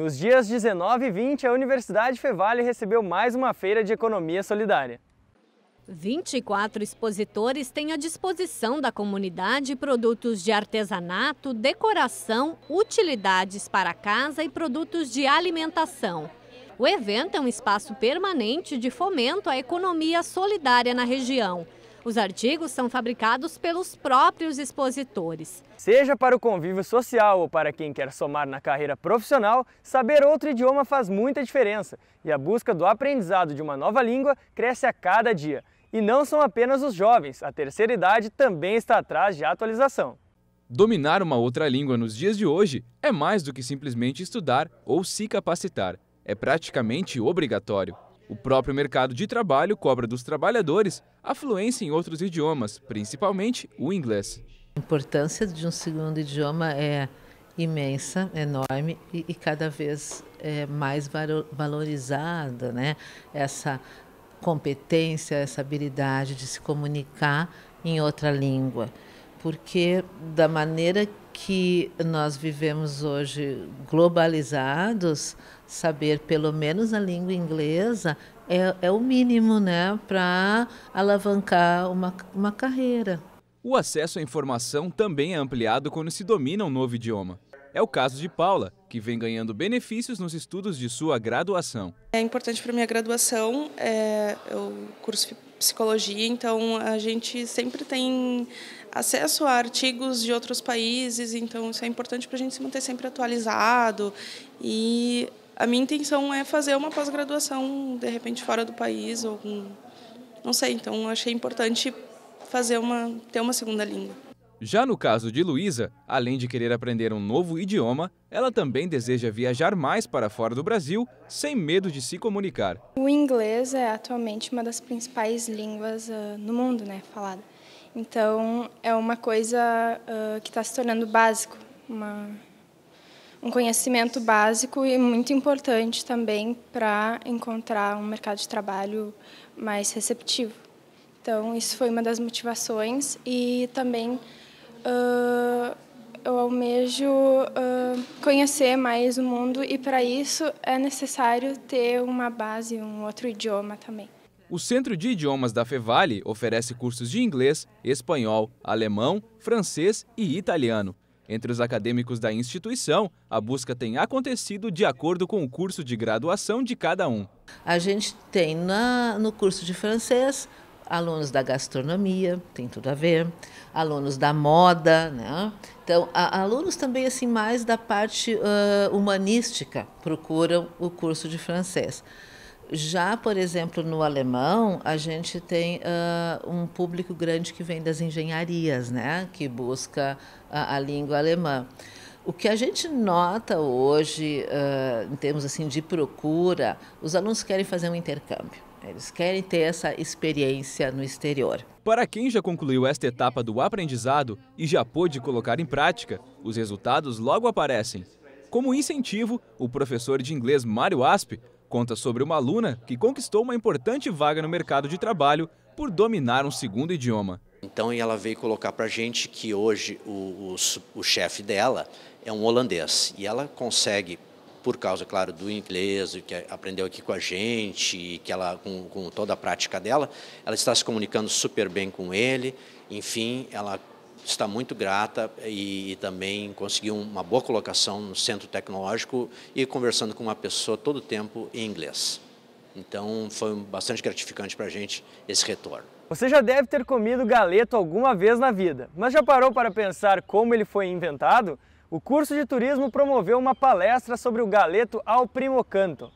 Nos dias 19 e 20, a Universidade Fevale recebeu mais uma feira de economia solidária. 24 expositores têm à disposição da comunidade produtos de artesanato, decoração, utilidades para casa e produtos de alimentação. O evento é um espaço permanente de fomento à economia solidária na região. Os artigos são fabricados pelos próprios expositores. Seja para o convívio social ou para quem quer somar na carreira profissional, saber outro idioma faz muita diferença e a busca do aprendizado de uma nova língua cresce a cada dia. E não são apenas os jovens, a terceira idade também está atrás de atualização. Dominar uma outra língua nos dias de hoje é mais do que simplesmente estudar ou se capacitar. É praticamente obrigatório. O próprio mercado de trabalho cobra dos trabalhadores a fluência em outros idiomas, principalmente o inglês. A importância de um segundo idioma é imensa, enorme e, e cada vez é, mais valorizada, né? Essa competência, essa habilidade de se comunicar em outra língua porque da maneira que nós vivemos hoje globalizados, saber pelo menos a língua inglesa é, é o mínimo né, para alavancar uma, uma carreira. O acesso à informação também é ampliado quando se domina um novo idioma. É o caso de Paula, que vem ganhando benefícios nos estudos de sua graduação. É importante para minha graduação, é, eu é curso psicologia, então a gente sempre tem acesso a artigos de outros países, então isso é importante para a gente se manter sempre atualizado. E a minha intenção é fazer uma pós-graduação, de repente, fora do país, ou não sei, então achei importante fazer uma, ter uma segunda língua. Já no caso de Luísa, além de querer aprender um novo idioma, ela também deseja viajar mais para fora do Brasil, sem medo de se comunicar. O inglês é atualmente uma das principais línguas uh, no mundo, né, falada. Então, é uma coisa uh, que está se tornando básico, uma, um conhecimento básico e muito importante também para encontrar um mercado de trabalho mais receptivo. Então, isso foi uma das motivações e também uh, eu almejo uh, conhecer mais o mundo e para isso é necessário ter uma base, um outro idioma também. O Centro de Idiomas da Fevale oferece cursos de inglês, espanhol, alemão, francês e italiano. Entre os acadêmicos da instituição, a busca tem acontecido de acordo com o curso de graduação de cada um. A gente tem na, no curso de francês alunos da gastronomia, tem tudo a ver, alunos da moda, né? Então, a, alunos também assim mais da parte uh, humanística procuram o curso de francês. Já, por exemplo, no alemão, a gente tem uh, um público grande que vem das engenharias, né? que busca a, a língua alemã. O que a gente nota hoje, uh, em termos assim de procura, os alunos querem fazer um intercâmbio. Eles querem ter essa experiência no exterior. Para quem já concluiu esta etapa do aprendizado e já pôde colocar em prática, os resultados logo aparecem. Como incentivo, o professor de inglês Mário Asp conta sobre uma aluna que conquistou uma importante vaga no mercado de trabalho por dominar um segundo idioma. Então ela veio colocar para a gente que hoje o, o, o chefe dela é um holandês e ela consegue por causa, claro, do inglês, que aprendeu aqui com a gente, que ela, com, com toda a prática dela, ela está se comunicando super bem com ele, enfim, ela está muito grata e, e, também conseguiu uma boa colocação no centro tecnológico e conversando com uma pessoa todo o tempo em inglês. Então foi bastante gratificante para a gente esse retorno. Você já deve ter comido galeto alguma vez na vida, mas já parou para pensar como ele foi inventado? o curso de turismo promoveu uma palestra sobre o galeto ao primo canto.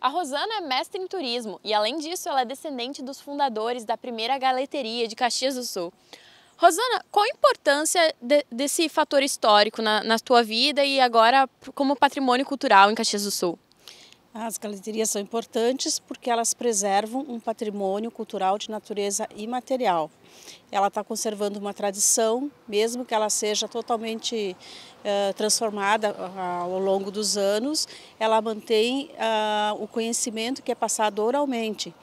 A Rosana é mestre em turismo e, além disso, ela é descendente dos fundadores da primeira galeteria de Caxias do Sul. Rosana, qual a importância de, desse fator histórico na, na tua vida e agora como patrimônio cultural em Caxias do Sul? As galerias são importantes porque elas preservam um patrimônio cultural de natureza imaterial. Ela está conservando uma tradição, mesmo que ela seja totalmente eh, transformada ah, ao longo dos anos, ela mantém ah, o conhecimento que é passado oralmente.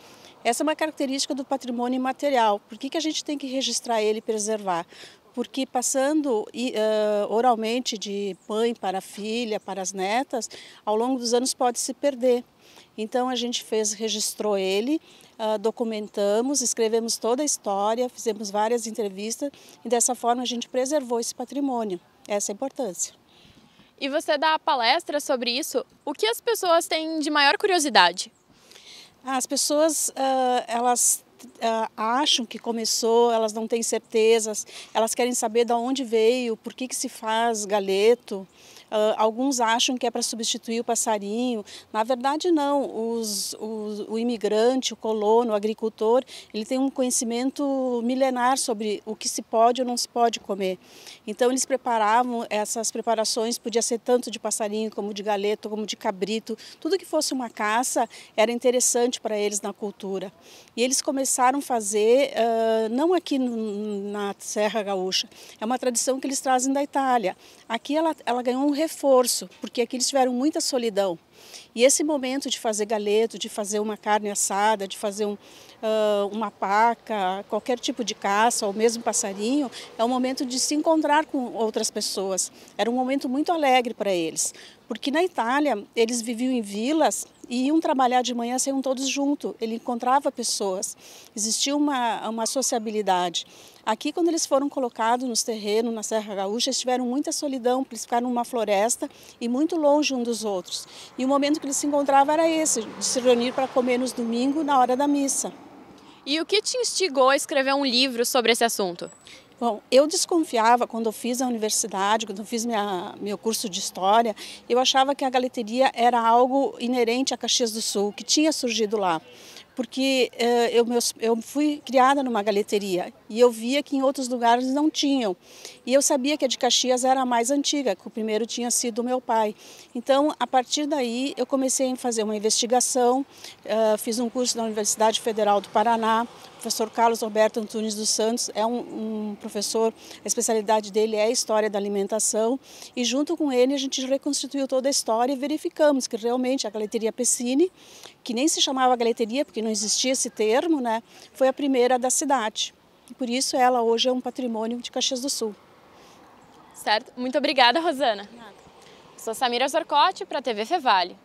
Essa é uma característica do patrimônio imaterial. Por que, que a gente tem que registrar ele e preservar? porque passando uh, oralmente de mãe para filha, para as netas, ao longo dos anos pode se perder. Então a gente fez, registrou ele, uh, documentamos, escrevemos toda a história, fizemos várias entrevistas e dessa forma a gente preservou esse patrimônio. Essa é a importância. E você dá palestra sobre isso. O que as pessoas têm de maior curiosidade? As pessoas, uh, elas uh, acham que começou, elas não têm certezas, elas querem saber de onde veio, por que, que se faz galeto. Ah, alguns acham que é para substituir o passarinho. Na verdade, não. Os, os, o imigrante, o colono, o agricultor, ele tem um conhecimento milenar sobre o que se pode ou não se pode comer. Então, eles preparavam essas preparações, podia ser tanto de passarinho, como de galeto, como de cabrito. Tudo que fosse uma caça era interessante para eles na cultura. E eles começaram a fazer, uh, não aqui no, na Serra Gaúcha, é uma tradição que eles trazem da Itália. Aqui ela, ela ganhou um reforço, porque aqui eles tiveram muita solidão. E esse momento de fazer galeto, de fazer uma carne assada, de fazer um, uh, uma paca, qualquer tipo de caça, ou mesmo passarinho, é um momento de se encontrar com outras pessoas. Era um momento muito alegre para eles, porque na Itália eles viviam em vilas e iam trabalhar de manhã, saíam todos juntos. Ele encontrava pessoas, existia uma, uma sociabilidade. Aqui, quando eles foram colocados nos terrenos, na Serra Gaúcha, eles tiveram muita solidão, eles ficaram numa floresta e muito longe um dos outros. E o momento que eles se encontravam era esse, de se reunir para comer nos domingos, na hora da missa. E o que te instigou a escrever um livro sobre esse assunto? Bom, eu desconfiava quando eu fiz a universidade, quando eu fiz minha, meu curso de história, eu achava que a galeteria era algo inerente a Caxias do Sul, que tinha surgido lá. Porque eh, eu, meus, eu fui criada numa galeteria e eu via que em outros lugares não tinham. E eu sabia que a de Caxias era a mais antiga, que o primeiro tinha sido meu pai. Então, a partir daí, eu comecei a fazer uma investigação, eh, fiz um curso na Universidade Federal do Paraná, o professor Carlos Roberto Antunes dos Santos é um, um, professor, a especialidade dele é História da Alimentação, e junto com ele a gente reconstituiu toda a história e verificamos que realmente a Galeteria Pessini, que nem se chamava galeteria porque não existia esse termo, né, foi a primeira da cidade. E por isso ela hoje é um patrimônio de Caxias do Sul. Certo. Muito obrigada, Rosana. Nada. Sou Samira Zorcotti para a TV Fevale.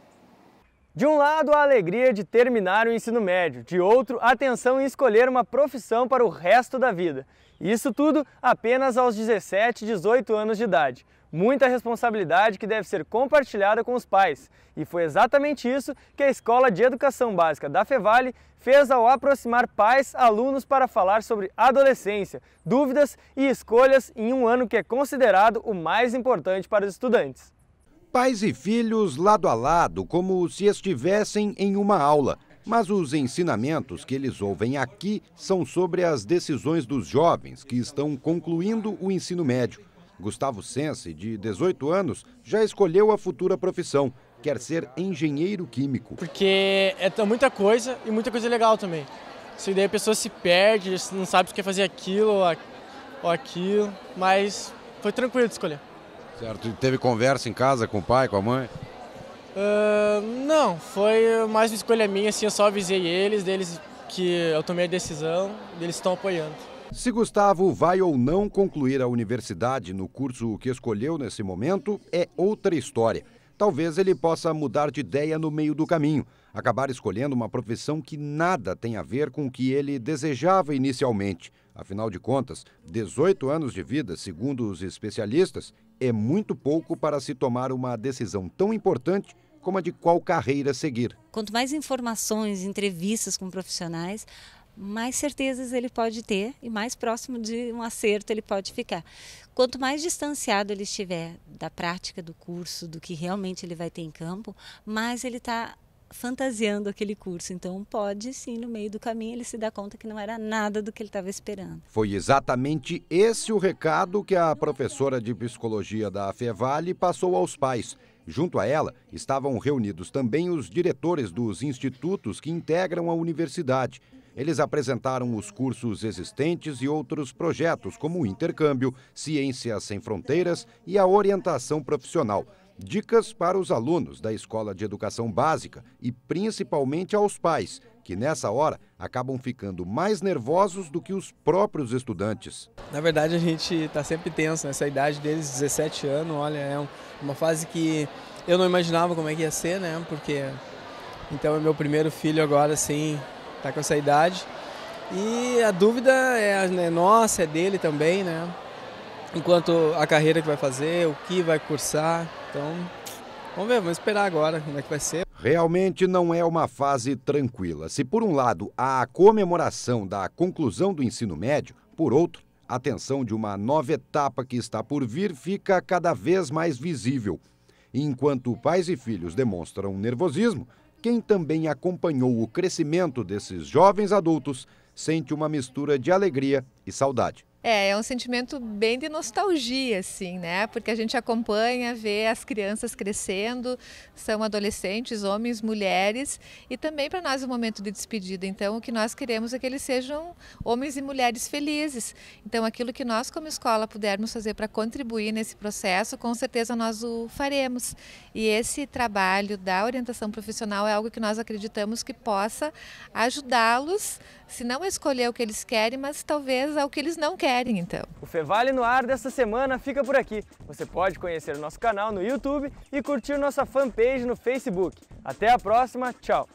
De um lado, a alegria de terminar o ensino médio, de outro, a atenção em escolher uma profissão para o resto da vida. Isso tudo apenas aos 17, 18 anos de idade. Muita responsabilidade que deve ser compartilhada com os pais. E foi exatamente isso que a Escola de Educação Básica da Fevale fez ao aproximar pais, alunos para falar sobre adolescência, dúvidas e escolhas em um ano que é considerado o mais importante para os estudantes. Pais e filhos lado a lado, como se estivessem em uma aula. Mas os ensinamentos que eles ouvem aqui são sobre as decisões dos jovens que estão concluindo o ensino médio. Gustavo Sense, de 18 anos, já escolheu a futura profissão. Quer ser engenheiro químico. Porque é muita coisa e muita coisa legal também. Se daí a pessoa se perde, não sabe se quer fazer aquilo ou aquilo, mas foi tranquilo de escolher. Certo, e teve conversa em casa com o pai, com a mãe? Uh, não, foi mais uma escolha minha, assim, eu só avisei eles, deles que eu tomei a decisão, eles estão apoiando. Se Gustavo vai ou não concluir a universidade no curso que escolheu nesse momento é outra história. Talvez ele possa mudar de ideia no meio do caminho, acabar escolhendo uma profissão que nada tem a ver com o que ele desejava inicialmente. Afinal de contas, 18 anos de vida, segundo os especialistas, é muito pouco para se tomar uma decisão tão importante como a de qual carreira seguir. Quanto mais informações, entrevistas com profissionais, mais certezas ele pode ter e mais próximo de um acerto ele pode ficar. Quanto mais distanciado ele estiver da prática do curso, do que realmente ele vai ter em campo, mais ele está fantasiando aquele curso. Então, pode sim, no meio do caminho, ele se dá conta que não era nada do que ele estava esperando. Foi exatamente esse o recado que a professora de psicologia da Fevale passou aos pais. Junto a ela estavam reunidos também os diretores dos institutos que integram a universidade. Eles apresentaram os cursos existentes e outros projetos, como o intercâmbio, Ciências Sem Fronteiras e a orientação profissional. Dicas para os alunos da Escola de Educação Básica e principalmente aos pais, que nessa hora acabam ficando mais nervosos do que os próprios estudantes. Na verdade, a gente está sempre tenso nessa né? idade deles, 17 anos, olha, é uma fase que eu não imaginava como é que ia ser, né? Porque então é meu primeiro filho agora, sim está com essa idade. E a dúvida é, é nossa, é dele também, né? Enquanto a carreira que vai fazer, o que vai cursar. Então, vamos ver, vamos esperar agora como é que vai ser. Realmente não é uma fase tranquila. Se por um lado há a comemoração da conclusão do ensino médio, por outro, a tensão de uma nova etapa que está por vir fica cada vez mais visível. Enquanto pais e filhos demonstram nervosismo, quem também acompanhou o crescimento desses jovens adultos sente uma mistura de alegria e saudade. É, é um sentimento bem de nostalgia, assim, né? Porque a gente acompanha, vê as crianças crescendo, são adolescentes, homens, mulheres, e também para nós é um momento de despedida. Então, o que nós queremos é que eles sejam homens e mulheres felizes. Então, aquilo que nós, como escola, pudermos fazer para contribuir nesse processo, com certeza nós o faremos. E esse trabalho da orientação profissional é algo que nós acreditamos que possa ajudá-los se não escolher o que eles querem, mas talvez ao é que eles não querem, então. O Fevale no Ar desta semana fica por aqui. Você pode conhecer o nosso canal no YouTube e curtir nossa fanpage no Facebook. Até a próxima, tchau!